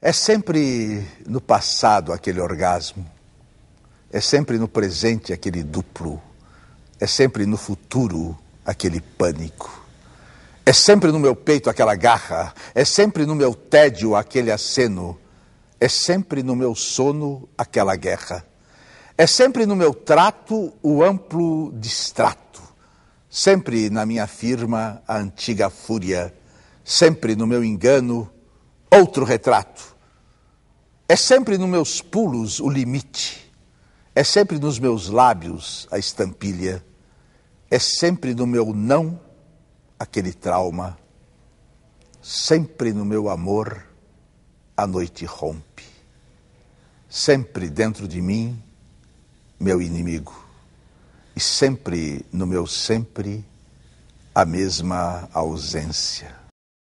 É sempre no passado aquele orgasmo, é sempre no presente aquele duplo, é sempre no futuro aquele pânico. É sempre no meu peito aquela garra, é sempre no meu tédio aquele aceno, é sempre no meu sono aquela guerra, é sempre no meu trato o amplo distrato, sempre na minha firma a antiga fúria, sempre no meu engano Outro retrato. É sempre nos meus pulos o limite, é sempre nos meus lábios a estampilha, é sempre no meu não aquele trauma, sempre no meu amor a noite rompe, sempre dentro de mim meu inimigo e sempre no meu sempre a mesma ausência.